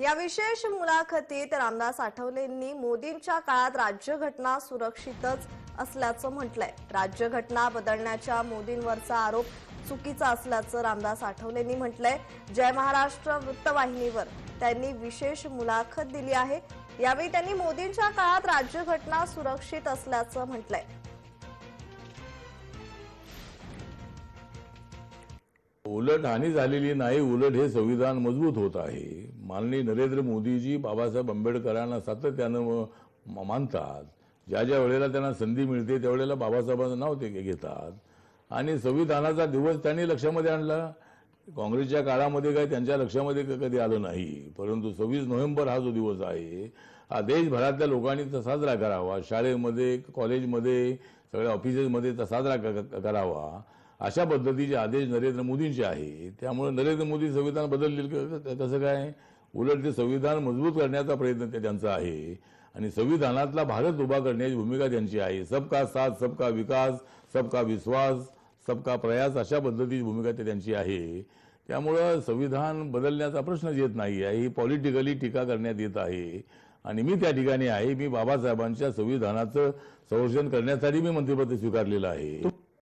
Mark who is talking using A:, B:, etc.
A: या विशेष मुलाखतीत रामदास आठवलेंनी मोदींच्या काळात राज्यघटना सुरक्षितच असल्याचं म्हटलंय राज्यघटना बदलण्याच्या मोदींवरचा आरोप चुकीचा असल्याचं रामदास आठवलेंनी म्हटलंय जय महाराष्ट्र वृत्तवाहिनीवर त्यांनी विशेष मुलाखत दिली आहे यावेळी त्यांनी मोदींच्या काळात राज्यघटना सुरक्षित असल्याचं म्हटलंय
B: उलट हानी झालेली नाही उलट हे संविधान मजबूत होत आहे माननीय नरेंद्र मोदीजी बाबासाहेब आंबेडकरांना सातत्यानं मानतात ज्या ज्या वेळेला त्यांना संधी मिळते त्यावेळेला बाबासाहेबांचं नाव ते घेतात आणि संविधानाचा दिवस त्यांनी लक्षामध्ये आणला काँग्रेसच्या काळामध्ये काय त्यांच्या लक्षामध्ये कधी आलं नाही परंतु सव्वीस नोव्हेंबर हा जो दिवस आहे हा देशभरातल्या लोकांनी तर साजरा करावा शाळेमध्ये कॉलेजमध्ये सगळ्या ऑफिसेसमध्ये तर साजरा करावा अशा पद्धतीचे आदेश नरेंद्र मोदींचे आहे त्यामुळे नरेंद्र मोदी संविधान बदलले तसं काय उलट ते संविधान मजबूत करण्याचा प्रयत्न त्यांचा आहे आणि संविधानातला भारत उभा करण्याची भूमिका त्यांची आहे सबका साथ सबका विकास सबका विश्वास सबका प्रयास अशा पद्धतीची भूमिका ते त्यांची आहे त्यामुळं संविधान बदलण्याचा प्रश्नच येत नाही आहे ही पॉलिटिकली टीका करण्यात येत आहे आणि मी त्या ठिकाणी आहे मी बाबासाहेबांच्या संविधानाचं संरक्षण करण्यासाठी मी मंत्रिपद स्वीकारलेलं आहे